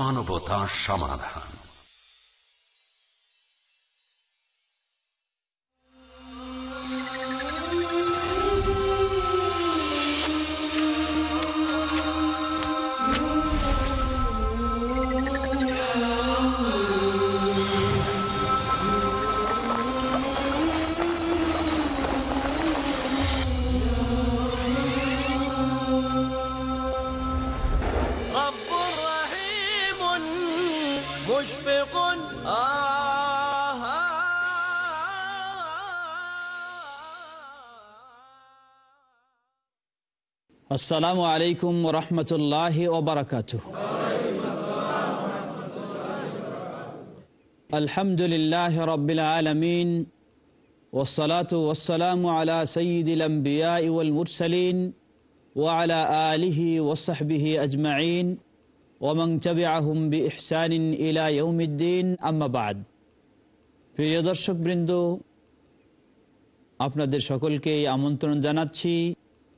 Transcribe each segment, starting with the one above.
মানবতা সমাধান আসসালামু আলাইকুম রহমতুল্লাহ ওবরাকাত আলহামদুলিল্লাহ রবিল আলমিন ওসলাত ওসালাম আলা সঈদিলম্বিয়া ইউল মুরসলিন ওয়ালা আলিহি ওসাহবিহি আজমাইন ওমং চবিআহম বি ইহসানিন ইলা ইউমিদ্দিন আম্মাবাদ প্রিয় দর্শকবৃন্দ আপনাদের সকলকে আমন্ত্রণ জানাচ্ছি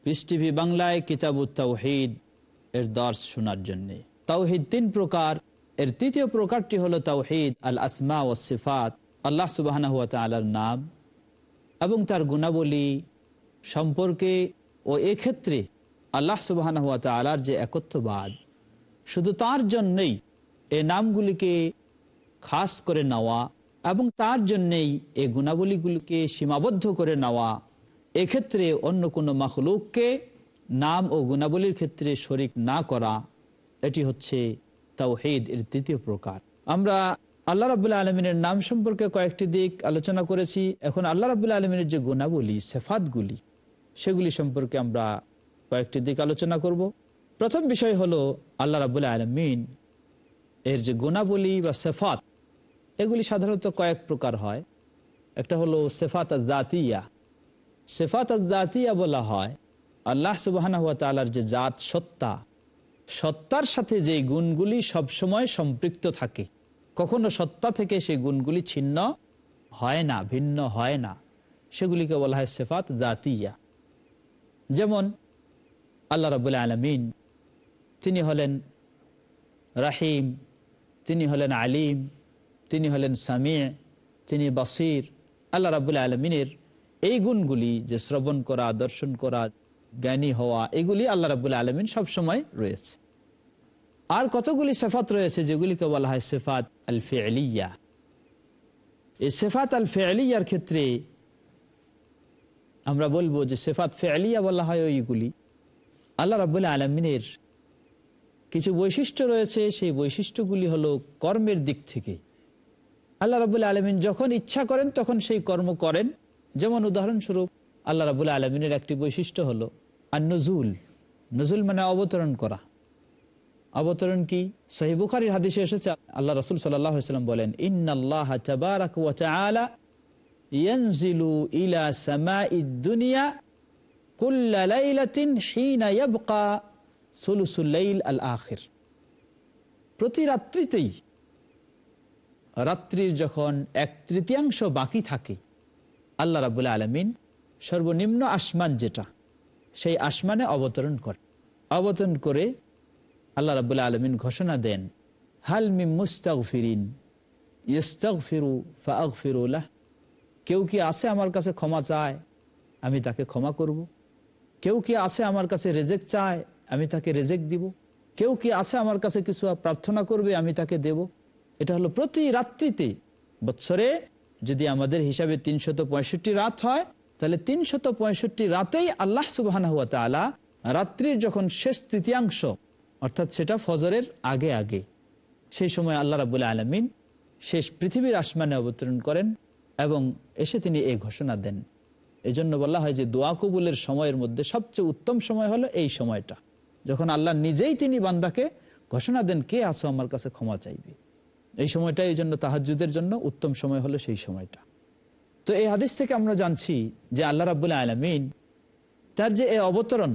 পিস টিভি বাংলায় কিতাবুত তাওহিদ এর দর্শ শোনার জন্যে তাওহিদ তিন প্রকার এর তৃতীয় প্রকারটি হলো তাওহিদ আল আসমা ও সিফাত আল্লাহ সুবাহ নাম এবং তার গুণাবলী সম্পর্কে ও এক্ষেত্রে আল্লাহ সুবাহ আলার যে একত্ববাদ শুধু তার জন্যই এ নামগুলিকে খাস করে নেওয়া এবং তার জন্যেই এ গুণাবলীগুলিকে সীমাবদ্ধ করে নেওয়া এক্ষেত্রে অন্য কোনো মাখলুককে নাম ও গুণাবলীর ক্ষেত্রে শরিক না করা এটি হচ্ছে তাওহিদ এর তৃতীয় প্রকার আমরা আল্লাহ রাবুল্লাহ আলমিনের নাম সম্পর্কে কয়েকটি দিক আলোচনা করেছি এখন আল্লাহ রাবুল্লাহ আলমিনের যে গুণাবলী সেফাতগুলি সেগুলি সম্পর্কে আমরা কয়েকটি দিক আলোচনা করব প্রথম বিষয় হলো আল্লাহ রাবুল্লাহ আলমিন এর যে গুণাবলী বা সেফাত এগুলি সাধারণত কয়েক প্রকার হয় একটা হলো সেফাত জাতিয়া সেফাত জাতিয়া বলা হয় আল্লাহ সুবাহর যে জাত সত্তা সত্তার সাথে যে গুণগুলি সবসময় সম্পৃক্ত থাকে কখনো সত্তা থেকে সেই গুণগুলি ছিন্ন হয় না ভিন্ন হয় না সেগুলিকে বলা হয় সেফাত জাতিয়া যেমন আল্লাহ রবুল আলমিন তিনি হলেন রাহিম তিনি হলেন আলিম তিনি হলেন সামি তিনি বাসির আল্লাহ রাবুল্লা আলমিনের এই গুণগুলি যে শ্রবণ করা দর্শন করা জ্ঞানী হওয়া এগুলি আল্লাহ রাবুল আলমিন সবসময় রয়েছে আর কতগুলি সেফাত রয়েছে যেগুলিকে বলা হয় সেফাত আল ফেলিয়া এই সেফাত আল ফেলিয়ার ক্ষেত্রে আমরা বলবো যে সেফাত ফেলিয়া বলা হয় ওইগুলি আল্লাহ রাবুল আলমিনের কিছু বৈশিষ্ট্য রয়েছে সেই বৈশিষ্ট্যগুলি হলো কর্মের দিক থেকে আল্লাহ রাবুল আলমিন যখন ইচ্ছা করেন তখন সেই কর্ম করেন যেমন উদাহরণস্বরূপ আল্লাহ রাবুল আলমিনের একটি বৈশিষ্ট্য হলো আর নজুল নজুল মানে অবতরণ করা অবতরণ কি বুখারির হাদিসে এসেছে আল্লাহ রসুল সাল্লাম বলেন প্রতি রাত্রিতেই রাত্রির যখন এক তৃতীয়াংশ বাকি থাকে আল্লাহ রাবুল্লাহ আলমিন সর্বনিম্ন আসমান যেটা সেই আসমানে অবতরণ করে অবতরণ করে আল্লাহ রাবুল্লাহ আলমিন ঘোষণা দেন হালমি মুস্তাক ফিরিন ইস্তাক ফিরু ফাগ ফিরুল্লাহ কেউ কি আছে আমার কাছে ক্ষমা চায় আমি তাকে ক্ষমা করব। কেউ কি আছে আমার কাছে রেজেক চায় আমি তাকে রেজেক দিব কেউ কি আছে আমার কাছে কিছু প্রার্থনা করবে আমি তাকে দেব এটা হলো প্রতি রাত্রিতে বৎসরে যদি আমাদের হিসাবে তিনশত রাত হয় তাহলে তিনশত রাতেই আল্লাহ সুবাহ রাত্রির যখন শেষ তৃতীয়াংশ অর্থাৎ সেটা ফজরের আগে আগে সেই সময় আল্লাহ রাবুল আলমিন শেষ পৃথিবীর আসমানে অবতরণ করেন এবং এসে তিনি এই ঘোষণা দেন এজন্য বলা হয় যে দোয়া কবুলের সময়ের মধ্যে সবচেয়ে উত্তম সময় হলো এই সময়টা যখন আল্লাহ নিজেই তিনি বান্দাকে ঘোষণা দেন কে আসো আমার কাছে ক্ষমা চাইবে এই সময়টা এই জন্য তাহাজুদের জন্য উত্তম সময় হলো সেই সময়টা তো এই হাদিস থেকে আমরা জানছি যে আল্লাহ রাবুল আলমিন তার যে এই অবতরণ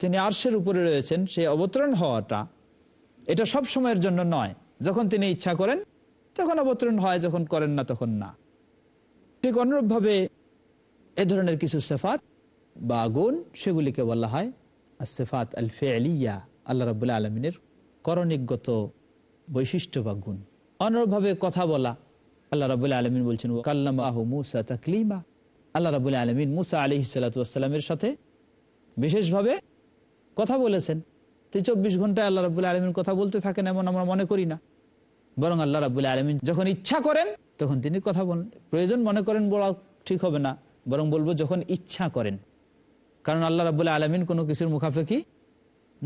তিনি আর্শের উপরে রয়েছেন সেই অবতরণ হওয়াটা এটা সব সময়ের জন্য নয় যখন তিনি ইচ্ছা করেন তখন অবতরণ হয় যখন করেন না তখন না ঠিক অনুরূপভাবে এ ধরনের কিছু সেফাত বা গুণ সেগুলিকে বলা হয় সেফাত আল ফেলিয়া আল্লাহ রাবুল্লাহ আলমিনের করণিকগত বৈশিষ্ট্য বা গুণ অনুরূপভাবে কথা বলা আল্লাহ রাবুল্লাহ আলমিন বলছেন কাল্লাম আহু মুসা তাকলিমা আল্লাহ রাবুল্লাহ আলমিন মুসা আলি সাল্লাতামের সাথে বিশেষভাবে কথা বলেছেন তো চব্বিশ ঘন্টায় আল্লাহ রাবুল্লাহ আলমিন কথা বলতে থাকেন এমন আমরা মনে করি না বরং আল্লাহ রাবুল্লাহ আলমিন যখন ইচ্ছা করেন তখন তিনি কথা বলেন প্রয়োজন মনে করেন বলা ঠিক হবে না বরং বলবো যখন ইচ্ছা করেন কারণ আল্লাহ রাবুল্লাহ আলমিন কোনো কিছুর মুখাফেকি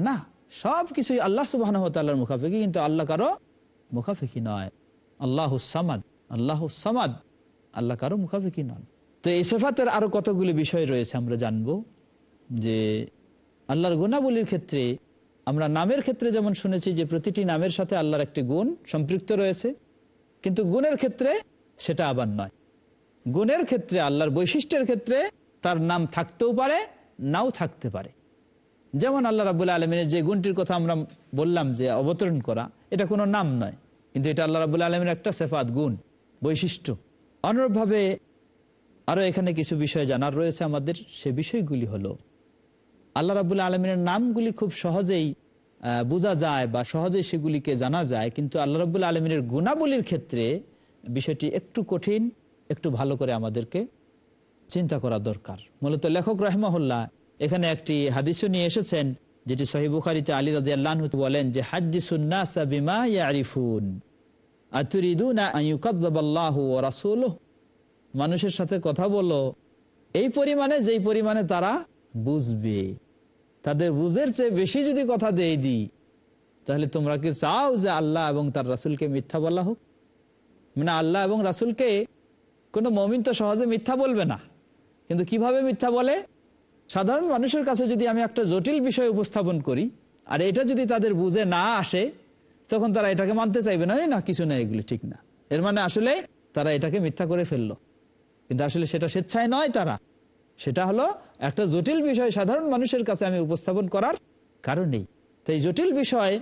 না সব কিছুই আল্লাহ সুবাহর মুখাফেকি কিন্তু আল্লাহ কারো মুখাফেকি নয় আল্লাহ সামাদ আল্লাহ সামাদ আল্লাহ কারো মুখাফেকি নন তো এই সেফাতের আরও কতগুলি বিষয় রয়েছে আমরা জানব যে আল্লাহর গুণাবলীর ক্ষেত্রে আমরা নামের ক্ষেত্রে যেমন শুনেছি যে প্রতিটি নামের সাথে আল্লাহর একটি গুণ সম্পৃক্ত রয়েছে কিন্তু গুণের ক্ষেত্রে সেটা আবার নয় গুণের ক্ষেত্রে আল্লাহর বৈশিষ্ট্যের ক্ষেত্রে তার নাম থাকতেও পারে নাও থাকতে পারে যেমন আল্লাহ রাবুল আলমিনের যে গুণটির কথা আমরা বললাম যে অবতরণ করা এটা কোনো নাম নয় কিন্তু এটা আল্লাহ রাবুল আলমের একটা সেফাত গুণ বৈশিষ্ট্য অনুরূপভাবে আরও এখানে কিছু বিষয় জানার রয়েছে আমাদের সে বিষয়গুলি হলো আল্লাহ রাবুল আলমিনের নামগুলি খুব সহজেই বোঝা যায় বা সহজেই সেগুলিকে জানা যায় কিন্তু আল্লাহ রাবুল্লাহ আলমিনের গুণাবলীর ক্ষেত্রে বিষয়টি একটু কঠিন একটু ভালো করে আমাদেরকে চিন্তা করা দরকার মূলত লেখক রহমাহুল্লাহ এখানে একটি হাদিসও নিয়ে এসেছেন যেটি সহিবুখারিতে আলী রাজিয়াল্লাহ বলেন যে হাজি সুন্নাসা মানুষের সাথে কথা বলো এই পরিমাণে যেই পরিমাণে তারা বুঝবে তাদের বুঝের চেয়ে বেশি যদি কথা দিয়ে দিই তাহলে তোমরা কি চাও যে আল্লাহ এবং তার রাসুলকে মিথ্যা বলা হোক মানে আল্লাহ এবং রাসুলকে কোনো মমিন তো সহজে মিথ্যা বলবে না কিন্তু কিভাবে মিথ্যা বলে সাধারণ মানুষের কাছে যদি আমি একটা জটিল বিষয় উপস্থাপন করি আর এটা যদি তাদের বুঝে না আসে তখন তারা এটাকে মানতে চাইবে না না কিছু না এগুলি ঠিক না এর মানে আসলে তারা এটাকে মিথ্যা করে ফেললো কিন্তু আসলে সেটা স্বেচ্ছায় নয় তারা সেটা হলো একটা জটিল বিষয় সাধারণ মানুষের কাছে আমি উপস্থাপন করার কারণেই তাই জটিল বিষয়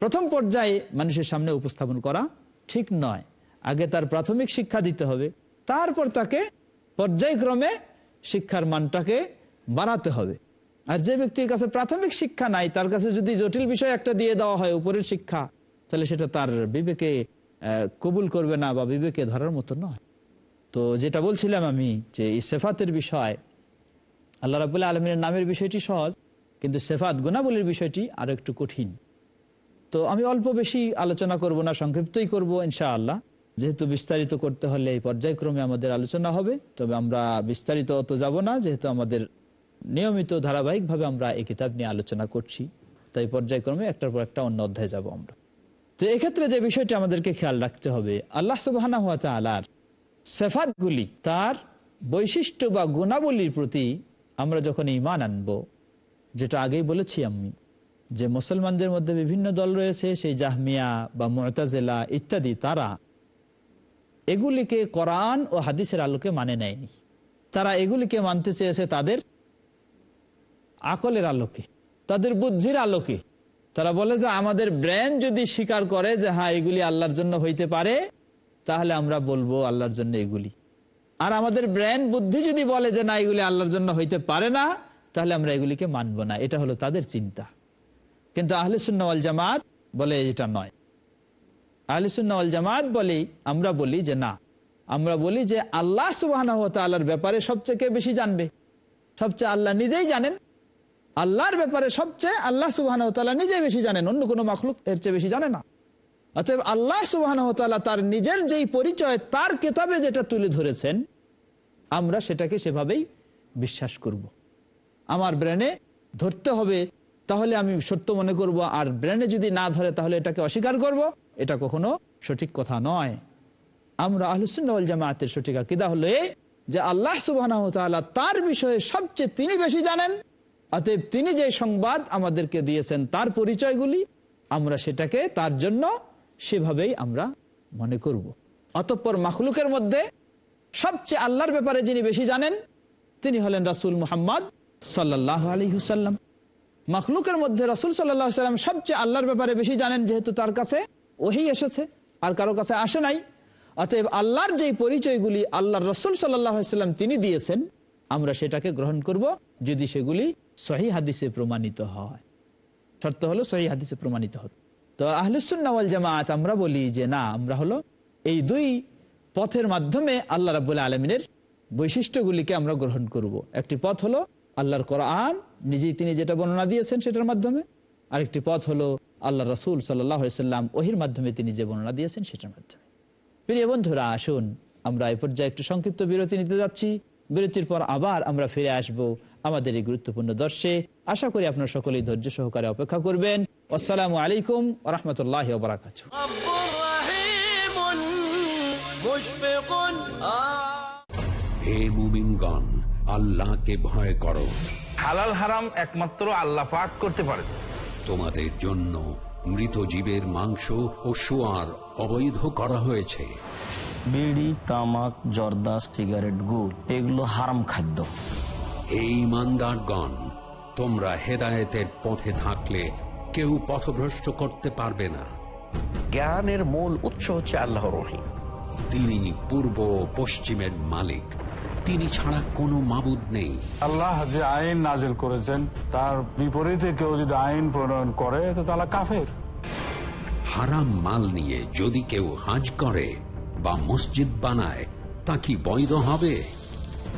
প্রথম পর্যায়ে মানুষের সামনে উপস্থাপন করা ঠিক নয় আগে তার প্রাথমিক শিক্ষা দিতে হবে তারপর তাকে পর্যায়ক্রমে শিক্ষার মানটাকে বাড়াতে হবে আর যে ব্যক্তির কাছে প্রাথমিক শিক্ষা নাই তার কাছে যদি জটিল বিষয় একটা দিয়ে দেওয়া হয় উপরের শিক্ষা তাহলে সেটা তার বিবেকে কবুল করবে না বা বিবেকে ধরার মতো নয় তো যেটা বলছিলাম আমি যে এই সেফাতের বিষয় আল্লাহ রাবুল আলমিনের নামের বিষয়টি সহজ কিন্তু সেফাত গুণাবলীর বিষয়টি আরো একটু কঠিন তো আমি অল্প বেশি আলোচনা করব না সংক্ষিপ্তই করব ইনশাআল্লাহ যেহেতু বিস্তারিত করতে হলে এই পর্যায়ক্রমে আমাদের আলোচনা হবে তবে আমরা বিস্তারিত অত যাব না যেহেতু আমাদের নিয়মিত ধারাবাহিকভাবে আমরা এই কিতাব নিয়ে আলোচনা করছি তাই পর্যায়ক্রমে একটার পর একটা অন্য অধ্যায় যাব আমরা তো এক্ষেত্রে যে বিষয়টি আমাদেরকে খেয়াল রাখতে হবে আল্লাহ সুবাহ হাত আলার সেফাতগুলি তার বৈশিষ্ট্য বা গুণাবলীর প্রতি আমরা যখন ইমান আনব যেটা আগেই বলেছি আমি যে মুসলমানদের মধ্যে বিভিন্ন দল রয়েছে সেই জাহমিয়া বা মোয়তাজেলা ইত্যাদি তারা এগুলিকে কোরআন ও হাদিসের আলোকে মানে নেয়নি তারা এগুলিকে মানতে চেয়েছে তাদের আকলের আলোকে তাদের বুদ্ধির আলোকে তারা বলে যে আমাদের ব্রেন যদি স্বীকার করে যে হ্যাঁ এগুলি আল্লাহর জন্য হইতে পারে তাহলে আমরা বলবো আল্লাহর জন্য এগুলি আর আমাদের ব্রেন বুদ্ধি যদি বলে যে না এগুলি আল্লাহর জন্য হইতে পারে না তাহলে আমরা এগুলিকে মানবো না এটা হলো তাদের চিন্তা কিন্তু আহলে সুন্নাওয়াল জামাত বলে এটা নয় আহলে সুন্নাওয়াল জামাত বলে আমরা বলি যে না আমরা বলি যে আল্লাহ সুবাহ ব্যাপারে সবচেয়ে কে বেশি জানবে সবচেয়ে আল্লাহ নিজেই জানেন আল্লাহর ব্যাপারে সবচেয়ে আল্লাহ সুবাহান তালা নিজে বেশি জানেন অন্য কোনো মখলুক এর চেয়ে বেশি জানে না অতএব আল্লাহ সুবাহান তালা তার নিজের যেই পরিচয় তার কেতাবে যেটা তুলে ধরেছেন আমরা সেটাকে সেভাবেই বিশ্বাস করব। আমার ব্রেনে ধরতে হবে তাহলে আমি সত্য মনে করব আর ব্রেনে যদি না ধরে তাহলে এটাকে অস্বীকার করব। এটা কখনো সঠিক কথা নয় আমরা আহলুসুল জামায়াতের সঠিক আকিদা হলে যে আল্লাহ সুবাহ তার বিষয়ে সবচেয়ে তিনি বেশি জানেন অতএব তিনি যে সংবাদ আমাদেরকে দিয়েছেন তার পরিচয়গুলি আমরা সেটাকে তার জন্য সেভাবেই আমরা মনে করব। অতঃপর মাখলুকের মধ্যে সবচেয়ে আল্লাহর ব্যাপারে যিনি বেশি জানেন তিনি হলেন রাসুল মুহাম্মদ সাল্লাহ আলী হুসাল্লাম মাখলুকের মধ্যে রাসুল সাল্লাহ সাল্লাম সবচেয়ে আল্লাহর ব্যাপারে বেশি জানেন যেহেতু তার কাছে ওহি এসেছে আর কারো কাছে আসে নাই অতএব আল্লাহর যে পরিচয়গুলি আল্লাহর রসুল সাল্লাহ সাল্লাম তিনি দিয়েছেন আমরা সেটাকে গ্রহণ করব যদি সেগুলি সহি হাদিসে প্রমাণিত হয় শর্ত হলো সহি হাদিসে প্রমাণিত হতো তো আহলুসুন্নাওয়াল জামাত আমরা বলি যে না আমরা হলো এই দুই পথের মাধ্যমে আল্লাহ রাবুল আলমিনের বৈশিষ্ট্যগুলিকে আমরা গ্রহণ করব। একটি পথ হলো আল্লাহর কোরআন নিজেই তিনি যেটা বর্ণনা দিয়েছেন সেটার মাধ্যমে আরেকটি পথ হলো আল্লাহ রসুল সাল্লাম ওহির মাধ্যমে তিনি যে বর্ণনা দিয়েছেন সেটার মাধ্যমে প্রিয় বন্ধুরা আসুন আমরা এ পর্যায়ে একটু সংক্ষিপ্ত বিরতি নিতে যাচ্ছি বিরতির পর আবার আমরা ফিরে আসবো আমাদের এই গুরুত্বপূর্ণ দর্শে আশা করি আপনার সকলেই ধৈর্য সহকারে অপেক্ষা করবেন আসসালামু আলাইকুম রহমতুল্লাহ বারাকাতু আল্লাহকে ভয় করো হালাল হারাম একমাত্র আল্লাহ পাক করতে পারে তোমাদের জন্য মৃত জীবের মাংস ও সোয়ার অবৈধ করা হয়েছে বিড়ি তামাক জর্দা সিগারেট গুড় এগুলো হারাম খাদ্য হে ইমানদারগণ তোমরা হেদায়েতের পথে থাকলে কেউ পথভ্রষ্ট করতে পারবে না জ্ঞানের মূল উৎস হচ্ছে আল্লাহ রহিম তিনি পূর্ব পশ্চিমের মালিক তিনি ছাড়া কোনো মাবুদ নেই আল্লাহ যে আইন নাজেল করেছেন তার বিপরীতে কেউ যদি আইন প্রণয়ন করে তো তারা কাফের হারাম মাল নিয়ে যদি কেউ হাজ করে বা মসজিদ বানায় তা কি বৈধ হবে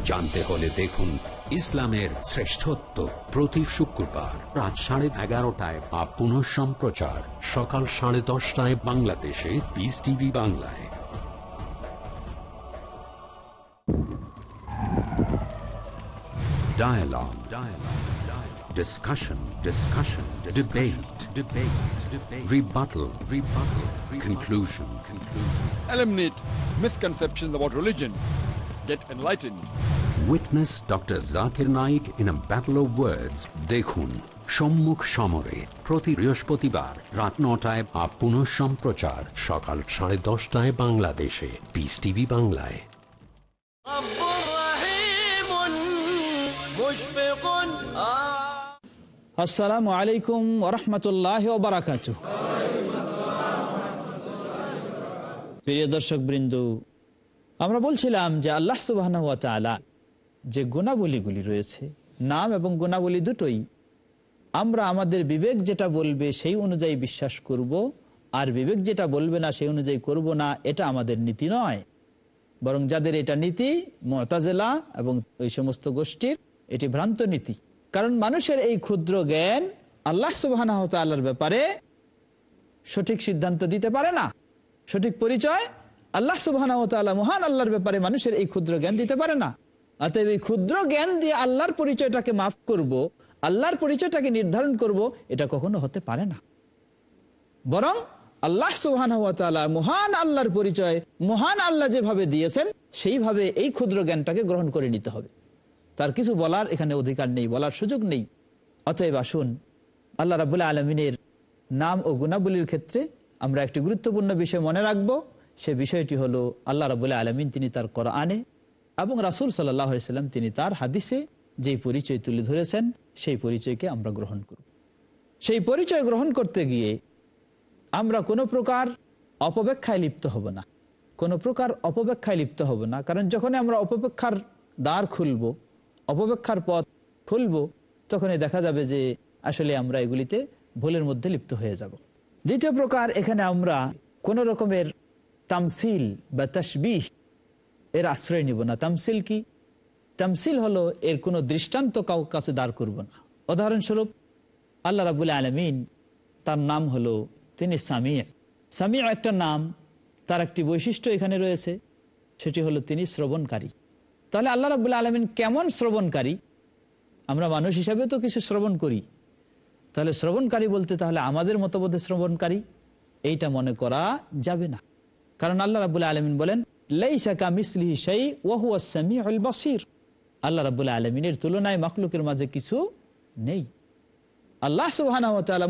জানতে হলে দেখুন ইসলামের শ্রেষ্ঠত্ব প্রতি শুক্রবার রাত সাড়ে এগারোটায় বা পুনঃ সম্প্রচার সকাল সাড়ে দশটায় বাংলাদেশে বিস টিভি বাংলায় Dialogue. Dialogue. Dialogue. Discussion. Discussion. Discussion. Debate. Debate. Debate. Rebuttal. Rebuttal. Rebuttal. Conclusion. Conclusion. Eliminate misconceptions about religion. Get enlightened. Witness doctor Zakir Naik in battle of words দেখুন সম্মুখ সমরে প্রতি বৃহস্পতিবার রাত নটায় বা পুনঃ সম্প্রচার সকাল সাড়ে দশটায় বাংলাদেশে পিস টিভি বাংলায় আসসালামু আলাইকুম রহমতুল্লাহ বারাকাত প্রিয় দর্শক বৃন্দ আমরা বলছিলাম যে আল্লাহ সুবাহ যে গুণাবলীগুলি রয়েছে নাম এবং গুণাবলী দুটোই আমরা আমাদের বিবেক যেটা বলবে সেই অনুযায়ী বিশ্বাস করব আর বিবেক যেটা বলবে না সেই অনুযায়ী করব না এটা আমাদের নীতি নয় বরং যাদের এটা নীতি মতাজেলা এবং ওই সমস্ত গোষ্ঠীর এটি ভ্রান্ত নীতি কারণ মানুষের এই ক্ষুদ্র জ্ঞান আল্লাহ সুবাহ ব্যাপারে সঠিক সিদ্ধান্ত দিতে পারে না সঠিক পরিচয় আল্লাহ সুবাহ মহান আল্লাহর ব্যাপারে মানুষের এই ক্ষুদ্র জ্ঞান দিতে পারে না অতএব এই ক্ষুদ্র জ্ঞান দিয়ে আল্লাহর পরিচয়টাকে মাফ করব আল্লাহর পরিচয়টাকে নির্ধারণ করব এটা কখনো হতে পারে না বরং আল্লাহ সুহান মহান আল্লাহর পরিচয় মহান আল্লাহ যেভাবে দিয়েছেন সেইভাবে এই ক্ষুদ্র জ্ঞানটাকে গ্রহণ করে নিতে হবে তার কিছু বলার এখানে অধিকার নেই বলার সুযোগ নেই অতএব আসুন আল্লাহ রাবুল্লাহ আলমিনের নাম ও গুণাবলীর ক্ষেত্রে আমরা একটি গুরুত্বপূর্ণ বিষয় মনে রাখব সে বিষয়টি হলো আল্লাহ রাবুল্লাহ আলমিন তিনি তার করা আনে এবং রাসুল সাল্লাম তিনি তার হাদিসে যে পরিচয় তুলে ধরেছেন সেই পরিচয়কে আমরা গ্রহণ করব সেই পরিচয় গ্রহণ করতে গিয়ে আমরা কোনো প্রকার অপব্যাখ্যায় লিপ্ত হব না কোনো প্রকার অপব্যাখ্যায় লিপ্ত হব না কারণ যখন আমরা অপব্যাখ্যার দ্বার খুলব অপব্যাখ্যার পথ খুলব তখনই দেখা যাবে যে আসলে আমরা এগুলিতে ভুলের মধ্যে লিপ্ত হয়ে যাব দ্বিতীয় প্রকার এখানে আমরা কোনো রকমের তামসিল বা তসবিহ এর আশ্রয় নিব না তামসিল কি তামসিল হলো এর কোনো দৃষ্টান্ত কাউ কাছে দাঁড় করব না উদাহরণস্বরূপ আল্লাহ রাবুল আলমিন তার নাম হলো তিনি সামিয়া সামিয়া একটা নাম তার একটি বৈশিষ্ট্য এখানে রয়েছে সেটি হলো তিনি শ্রবণকারী তাহলে আল্লাহ রাবুল আলমিন কেমন শ্রবণকারী আমরা মানুষ হিসাবে তো কিছু শ্রবণ করি তাহলে শ্রবণকারী বলতে তাহলে আমাদের মতবোধে শ্রবণকারী এইটা মনে করা যাবে না কারণ আল্লাহ রাবুল আলমিন বলেন আল্লাহ রাবুল্লাহ আলমিনের তুলনায় মখলুকের মাঝে কিছু নেই আল্লাহ সুবাহ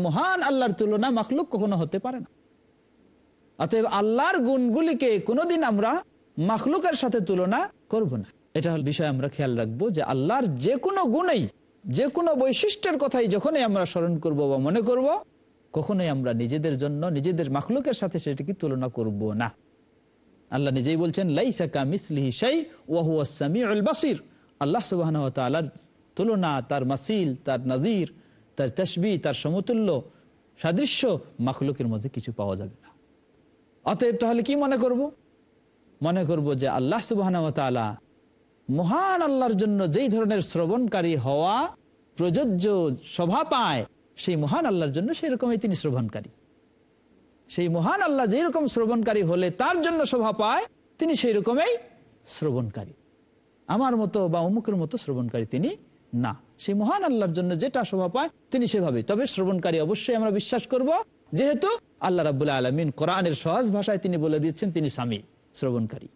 মহান আল্লাহর তুলনা মখলুক কখনো হতে পারে না অতএব আল্লাহর গুণগুলিকে কোনোদিন আমরা মখলুকের সাথে তুলনা করব না এটা হল বিষয় আমরা খেয়াল রাখবো যে আল্লাহর যে কোনো গুণেই যে কোনো বৈশিষ্ট্যের কথাই যখনই আমরা স্মরণ করব বা মনে করব কখনোই আমরা নিজেদের জন্য নিজেদের মাখলুকের সাথে সেটিকে তুলনা করব না আল্লাহ নিজেই বলছেন আল্লাহ সুবাহ তুলনা তার মাসিল তার নাজির তার তসবি তার সমতুল্য সাদৃশ্য মাখলুকের মধ্যে কিছু পাওয়া যাবে না অতএব তাহলে কি মনে করব মনে করব যে আল্লাহ সুবাহ মহান আল্লাহর জন্য যেই ধরনের শ্রবণকারী হওয়া প্রযোজ্য সভা পায় সেই মহান আল্লাহর জন্য সেরকমই তিনি শ্রবণকারী সেই মহান আল্লাহ যেরকম শ্রবণকারী হলে তার জন্য শোভা পায় তিনি সেই রকমই শ্রবণকারী আমার মতো বা অমুকের মতো শ্রবণকারী তিনি না সেই মহান আল্লাহর জন্য যেটা শোভা পায় তিনি সেভাবে তবে শ্রবণকারী অবশ্যই আমরা বিশ্বাস করব যেহেতু আল্লাহ রাবুল্লাহ আলমিন কোরআনের সহজ ভাষায় তিনি বলে দিচ্ছেন তিনি স্বামী শ্রবণকারী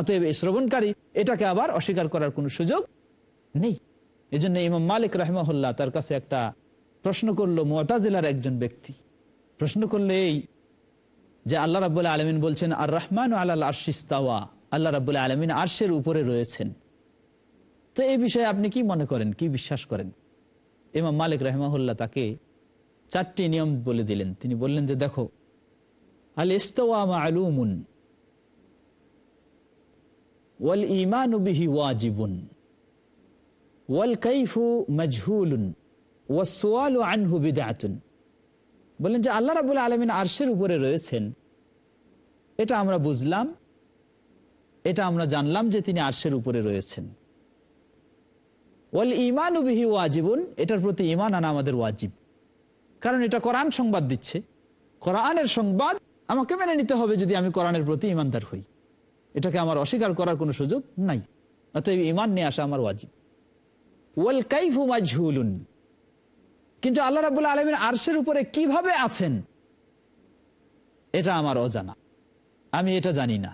অতএব এই শ্রবণকারী এটাকে আবার অস্বীকার করার কোনো সুযোগ নেই এই জন্য ইমাম মালিক রাহমাহুল্লাহ তার কাছে একটা প্রশ্ন করলো মোয়াতাজিলার একজন ব্যক্তি প্রশ্ন করলে এই যে আল্লাহ রাবুল্লাহ আলমিন বলছেন আর রহমান আল্লাহ আরশিস্তাওয়া আল্লাহ রাবুল্লাহ আলমিন আরশের উপরে রয়েছেন তো এই বিষয়ে আপনি কি মনে করেন কি বিশ্বাস করেন এমা মালিক রহমাহুল্লাহ তাকে চারটি নিয়ম বলে দিলেন তিনি বললেন যে দেখো আল ইস্তাওয়া মা আলুমুন ওয়াল ইমান বিহি ওয়াজিবুন ওয়াল কাইফু মজহুলুন ওয়াসওয়ালু আনহু বিদআতুন বললেন যে আল্লাহ রাবুল আলমিন আরশের উপরে রয়েছেন এটা আমরা বুঝলাম এটা আমরা জানলাম যে তিনি আরশের উপরে রয়েছেন ওয়াল ইমান উবিহি ওয়াজিবুন এটার প্রতি ইমান আনা আমাদের ওয়াজিব কারণ এটা কোরআন সংবাদ দিচ্ছে কোরআনের সংবাদ আমাকে মেনে নিতে হবে যদি আমি কোরআনের প্রতি ইমানদার হই এটাকে আমার অস্বীকার করার কোনো সুযোগ নাই অতএব ইমান নিয়ে আসা আমার ওয়াজিব ওয়াল কাইফু মাজহুলুন কিন্তু আল্লাহ রাবুল আলমীর আরশের উপরে কিভাবে আছেন এটা আমার অজানা আমি এটা জানি না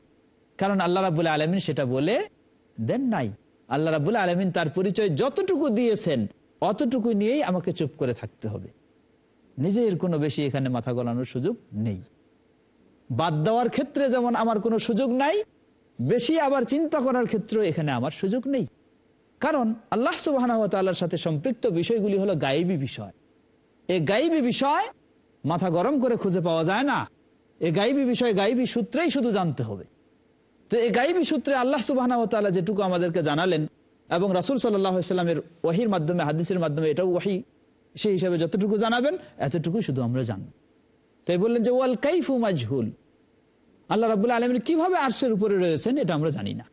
কারণ আল্লাহ রাবুল আলমিন সেটা বলে দেন নাই আল্লাহ রাবুল আলমিন তার পরিচয় যতটুকু দিয়েছেন অতটুকু নিয়েই আমাকে চুপ করে থাকতে হবে নিজের কোনো বেশি এখানে মাথা গলানোর সুযোগ নেই বাদ দেওয়ার ক্ষেত্রে যেমন আমার কোনো সুযোগ নাই বেশি আবার চিন্তা করার ক্ষেত্রে এখানে আমার সুযোগ নেই কারণ আল্লাহ সুবাহর সাথে সম্পৃক্ত বিষয়গুলি হলো গাইবী বিষয় এই গাইবী বিষয় মাথা গরম করে খুঁজে পাওয়া যায় না এই গাইবী বিষয় গাইবী সূত্রেই শুধু জানতে হবে তো এই গাইবী সূত্রে আল্লাহ সুবাহ যেটুকু আমাদেরকে জানালেন এবং রাসুল সাল্লাহামের ওহির মাধ্যমে হাদিসের মাধ্যমে এটাও ওহি সেই হিসাবে যতটুকু জানাবেন এতটুকুই শুধু আমরা জানব তাই বললেন যে ওয়াল কাইফু মাজহুল আল্লাহ রাবুল্লাহ আলমিন কিভাবে আর্শের উপরে রয়েছেন এটা আমরা জানি না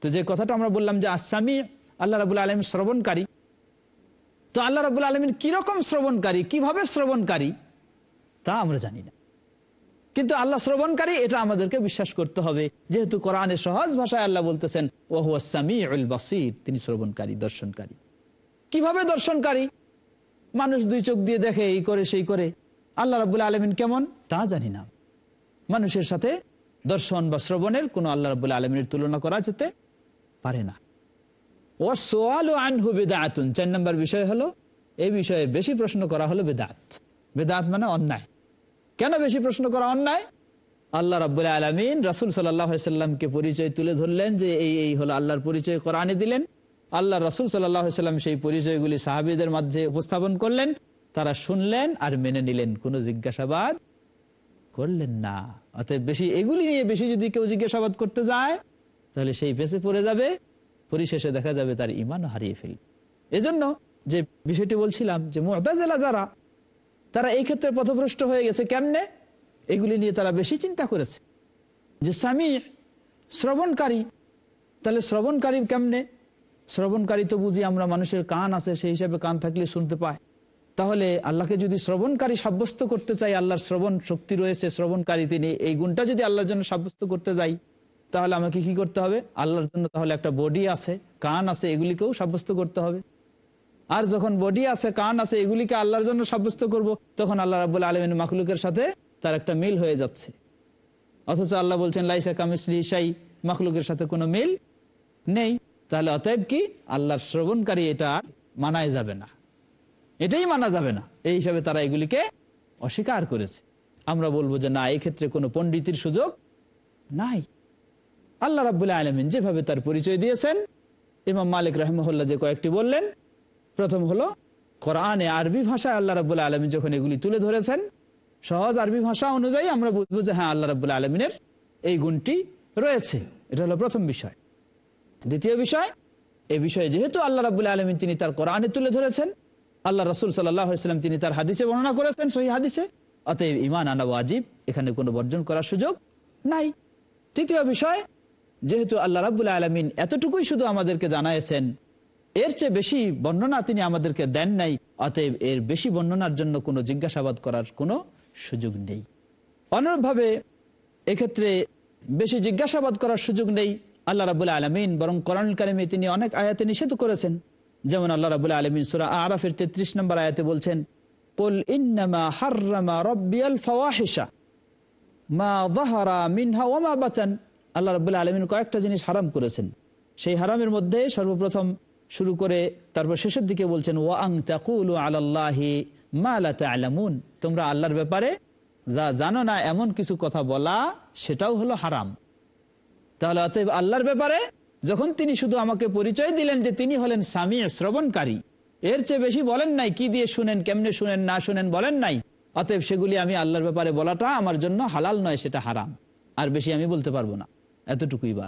তো যে কথাটা আমরা বললাম যে আসামি আল্লাহ রাবুল আলম শ্রবণকারী তো আল্লাহ রাবুল আলমিন কিরকম শ্রবণকারী কিভাবে শ্রবণকারী তা আমরা জানি না কিন্তু আল্লাহ শ্রবণকারী এটা আমাদেরকে বিশ্বাস করতে হবে যেহেতু কোরআনে সহজ ভাষায় আল্লাহ বলতেছেন ওহুয়াসামি উল বাসির তিনি শ্রবণকারী দর্শনকারী কিভাবে দর্শনকারী মানুষ দুই চোখ দিয়ে দেখে এই করে সেই করে আল্লাহ রাবুল আলমিন কেমন তা জানি না মানুষের সাথে দর্শন বা শ্রবণের কোনো আল্লাহ রাবুল আলমিনের তুলনা করা যেতে পারে না ও সোয়াল ও আনহু বেদায়াতুন চার নম্বর বিষয় হলো এই বিষয়ে বেশি প্রশ্ন করা হলো বেদাত বেদাত মানে অন্যায় কেন বেশি প্রশ্ন করা অন্যায় আল্লাহ রাবুল্লাহ আলমিন রাসুল সাল্লাহামকে পরিচয় তুলে ধরলেন যে এই এই হলো আল্লাহর পরিচয় কোরআনে দিলেন আল্লাহ রসুল সাল্লাহাম সেই পরিচয়গুলি সাহাবিদের মাঝে উপস্থাপন করলেন তারা শুনলেন আর মেনে নিলেন কোনো জিজ্ঞাসাবাদ করলেন না অতএব বেশি এগুলি নিয়ে বেশি যদি কেউ জিজ্ঞাসাবাদ করতে যায় তাহলে সেই বেঁচে পড়ে যাবে পরিশেষে দেখা যাবে তার ইমানও হারিয়ে ফেল এজন্য যে বিষয়টি বলছিলাম যে মোহতাজেলা যারা তারা এই ক্ষেত্রে পথভ্রষ্ট হয়ে গেছে কেমনে এগুলি নিয়ে তারা বেশি চিন্তা করেছে যে স্বামী শ্রবণকারী তাহলে শ্রবণকারী কেমনে শ্রবণকারী তো বুঝি আমরা মানুষের কান আছে সেই হিসাবে কান থাকলে শুনতে পায় তাহলে আল্লাহকে যদি শ্রবণকারী সাব্যস্ত করতে চাই আল্লাহর শ্রবণ শক্তি রয়েছে শ্রবণকারী তিনি এই গুণটা যদি আল্লাহর জন্য সাব্যস্ত করতে যায় তাহলে আমাকে কি করতে হবে আল্লাহর জন্য তাহলে একটা বডি আছে কান আছে এগুলিকেও সাব্যস্ত করতে হবে আর যখন বডি আছে কান আছে এগুলিকে আল্লাহর জন্য সাব্যস্ত করব তখন আল্লাহ রাবুল আলমিন মাখলুকের সাথে তার একটা মিল হয়ে যাচ্ছে অথচ আল্লাহ বলছেন লাইসা কামিসলি ইসাই মাখলুকের সাথে কোনো মিল নেই তাহলে অতএব কি আল্লাহর শ্রবণকারী এটা আর মানায় যাবে না এটাই মানা যাবে না এই হিসাবে তারা এগুলিকে অস্বীকার করেছে আমরা বলবো যে না এক্ষেত্রে কোনো পণ্ডিতির সুযোগ নাই আল্লাহ রাবুল্লাহ আলমিন যেভাবে তার পরিচয় দিয়েছেন ইমাম মালিক রহমহল্লা যে কয়েকটি বললেন প্রথম হলো কোরআনে আরবি ভাষায় আল্লাহ রাবুল্লাহ আলমিন যখন এগুলি তুলে ধরেছেন সহজ আরবি ভাষা অনুযায়ী আমরা বুঝবো যে হ্যাঁ আল্লাহ রাবুল্লাহ আলমিনের এই গুণটি রয়েছে এটা হলো প্রথম বিষয় দ্বিতীয় বিষয় এ বিষয়ে যেহেতু আল্লাহ রাবুল্লাহ আলমিন তিনি তার কোরআনে তুলে ধরেছেন আল্লাহ রসুল সাল্লাম তিনি তার হাদিসে বর্ণনা করেছেন সহি হাদিসে অতএব ইমান আনা ওয়াজিব এখানে কোনো বর্জন করার সুযোগ নাই তৃতীয় বিষয় যেহেতু আল্লাহ রাবুল আলমিন এতটুকুই শুধু আমাদেরকে জানাইছেন এর চেয়ে বেশি বর্ণনা তিনি আমাদেরকে দেন নাই অতএব এর বেশি বর্ণনার জন্য কোনো জিজ্ঞাসাবাদ করার কোনো সুযোগ নেই অনুরূপভাবে এক্ষেত্রে বেশি জিজ্ঞাসাবাদ করার সুযোগ নেই আল্লাহ রাবুল আলমিন বরং করণ কালিমে তিনি অনেক আয়াতে নিষেধ করেছেন যেমন আল্লাহ রাবুল আলমিন সুরা আরাফের তেত্রিশ নম্বর আয়াতে বলছেন قل إنما حرم ربي الفواحش ما ظهر منها وما بطن আল্লাহ রবুল্লা আলমিন কয়েকটা জিনিস হারাম করেছেন সেই হারামের মধ্যে সর্বপ্রথম শুরু করে তারপর শেষের দিকে বলছেন ও আং তাকুল আল্লাহি মালা আলামুন তোমরা আল্লাহর ব্যাপারে যা জানো না এমন কিছু কথা বলা সেটাও হলো হারাম তাহলে অতএব আল্লাহর ব্যাপারে যখন তিনি শুধু আমাকে পরিচয় দিলেন যে তিনি হলেন স্বামী শ্রবণকারী এর চেয়ে বেশি বলেন নাই কি দিয়ে শুনেন কেমনে শুনেন না শুনেন বলেন নাই অতএব সেগুলি আমি আল্লাহর ব্যাপারে বলাটা আমার জন্য হালাল নয় সেটা হারাম আর বেশি আমি বলতে পারবো না এতটুকুই বা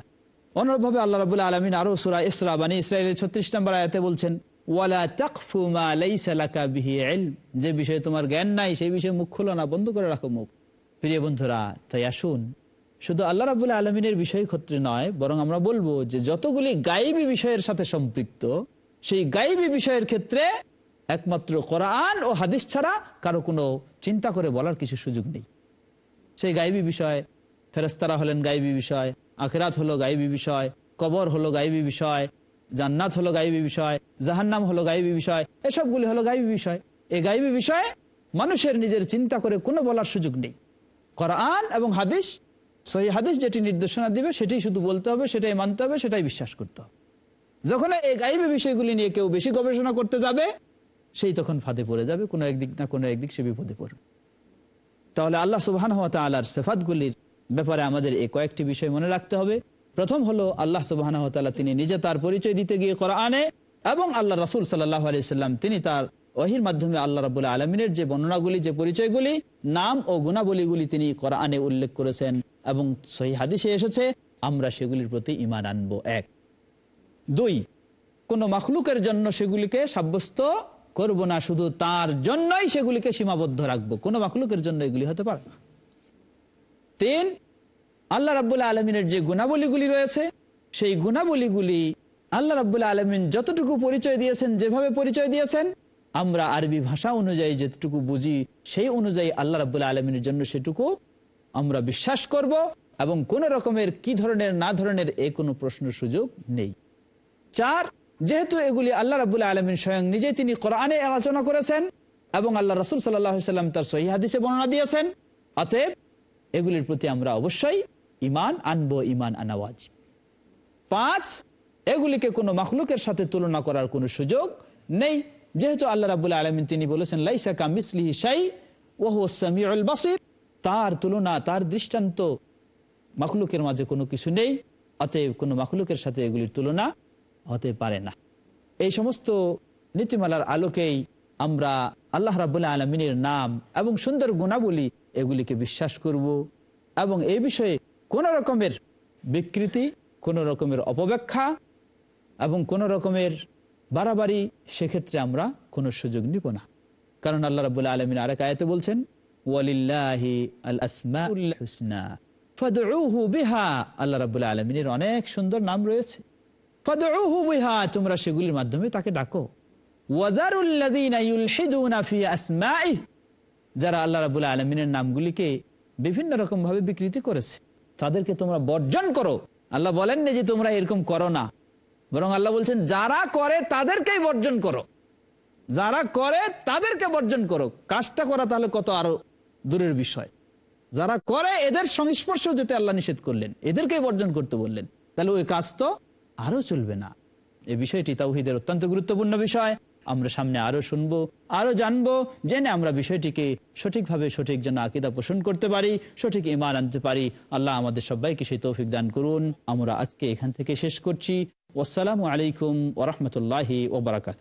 অনুরূপভাবে আল্লাহ রাবুল্লাহ আলমিন আরো সুরা ইসরা বানী ইসরায়েলের ছত্রিশ নম্বর আয়াতে বলছেন যে বিষয়ে তোমার জ্ঞান নাই সেই বিষয়ে মুখ খুলো না বন্ধ করে রাখো মুখ প্রিয় বন্ধুরা তাই আসুন শুধু আল্লাহ রাবুল আলমিনের বিষয় ক্ষত্রে নয় বরং আমরা বলবো যে যতগুলি গাইবী বিষয়ের সাথে সম্পৃক্ত সেই গাইবী বিষয়ের ক্ষেত্রে একমাত্র কোরআন ও হাদিস ছাড়া কারো কোনো চিন্তা করে বলার কিছু সুযোগ নেই সেই গাইবী বিষয় ফেরস্তারা হলেন গাইবী বিষয় আখেরাত হলো গাইবী বিষয় কবর হলো গাইবী বিষয় জান্নাত হলো গাইবী বিষয় জাহান্নাম হলো গাইবী বিষয় এসবগুলি হলো গাইবী বিষয় এই গাইবী বিষয়ে মানুষের নিজের চিন্তা করে কোনো বলার সুযোগ নেই কোরআন এবং হাদিস সহি হাদিস যেটি নির্দেশনা দিবে সেটি শুধু বলতে হবে সেটাই মানতে হবে সেটাই বিশ্বাস করতে হবে যখন এই গাইবী বিষয়গুলি নিয়ে কেউ বেশি গবেষণা করতে যাবে সেই তখন ফাঁদে পড়ে যাবে কোনো একদিক না কোনো একদিক সে বিপদে পড়বে তাহলে আল্লাহ সুবাহ তালার সেফাতগুলির ব্যাপারে আমাদের এই কয়েকটি বিষয় মনে রাখতে হবে প্রথম হলো আল্লাহ সুবাহ তিনি নিজে তার পরিচয় দিতে গিয়ে করা আনে এবং আল্লাহ রাসুল সাল্লাহ আলিয়াল্লাম তিনি তার অহির মাধ্যমে আল্লাহ রাবুল্লাহ আলমিনের যে বর্ণনাগুলি যে পরিচয়গুলি নাম ও গুণাবলীগুলি তিনি করা আনে উল্লেখ করেছেন এবং সহি হাদিসে এসেছে আমরা সেগুলির প্রতি ইমান আনব এক দুই কোন মখলুকের জন্য সেগুলিকে সাব্যস্ত করব না শুধু তার জন্যই সেগুলিকে সীমাবদ্ধ রাখবো কোনো মখলুকের জন্য এগুলি হতে পারে না তিন আল্লাহ রাবুল্লাহ আলমিনের যে গুণাবলীগুলি রয়েছে সেই গুণাবলীগুলি আল্লাহ রাবুল্লাহ আলমিন যতটুকু পরিচয় দিয়েছেন যেভাবে পরিচয় দিয়েছেন আমরা আরবি ভাষা অনুযায়ী যেটুকু বুঝি সেই অনুযায়ী আল্লাহ রাবুল্লাহ আলমিনের জন্য সেটুকু আমরা বিশ্বাস করব এবং কোন রকমের কি ধরনের না ধরনের এ কোনো প্রশ্ন সুযোগ নেই চার যেহেতু এগুলি আল্লাহ রাবুল্লাহ আলমিন স্বয়ং নিজে তিনি কোরআনে আলোচনা করেছেন এবং আল্লাহ রসুল সাল্লাম তার সহিদে বর্ণনা দিয়েছেন অতএব এগুলির প্রতি আমরা অবশ্যই ইমান আনব ইমান আনাওয়াজ পাঁচ এগুলিকে কোনো মখলুকের সাথে তুলনা করার কোনো সুযোগ নেই যেহেতু আল্লাহ রাবুল্লাহ আলমিন তিনি বলেছেন লাইসা কামিসলি সাই ওহ সামিউল বাসির তার তুলনা তার দৃষ্টান্ত মখলুকের মাঝে কোনো কিছু নেই অতএব কোনো মখলুকের সাথে এগুলির তুলনা হতে পারে না এই সমস্ত নীতিমালার আলোকেই আমরা আল্লাহ রাবুল্লাহ আলমিনের নাম এবং সুন্দর গুণাবলী এগুলিকে বিশ্বাস করব এবং এই বিষয়ে কোনো রকমের বিকৃতি কোনো রকমের অপব্যাখ্যা এবং কোন রকমের বাড়াবাড়ি সেক্ষেত্রে আমরা কোনো সুযোগ নিব না কারণ আল্লাহ রাবুল্লাহ আলমিন আরেক আয়তে বলছেন আল্লাহ রাবুল্লাহ আলমিনের অনেক সুন্দর নাম রয়েছে তোমরা সেগুলির মাধ্যমে তাকে ডাকো যারা আল্লাহ আলমিনের নামগুলিকে বিভিন্ন রকম ভাবে বিকৃতি করেছে তাদেরকে তোমরা বর্জন করো আল্লাহ বলেন না যে তোমরা এরকম করো না বরং আল্লাহ বলছেন যারা করে তাদেরকেই বর্জন করো যারা করে তাদেরকে বর্জন করো কাজটা করা তাহলে কত আরো দূরের বিষয় যারা করে এদের সংস্পর্শ যেতে আল্লাহ নিষেধ করলেন এদেরকেই বর্জন করতে বললেন তাহলে ওই কাজ তো আরো চলবে না এ বিষয়টি তাওহিদের অত্যন্ত গুরুত্বপূর্ণ বিষয় আমরা সামনে আরো শুনব আরো জানবো জেনে আমরা বিষয়টিকে সঠিকভাবে সঠিক যেন আকিদা পোষণ করতে পারি সঠিক ইমান আনতে পারি আল্লাহ আমাদের সবাইকে সেই তৌফিক দান করুন আমরা আজকে এখান থেকে শেষ করছি আসসালামু আলাইকুম ওরহমতুল্লাহি ওবরাকাত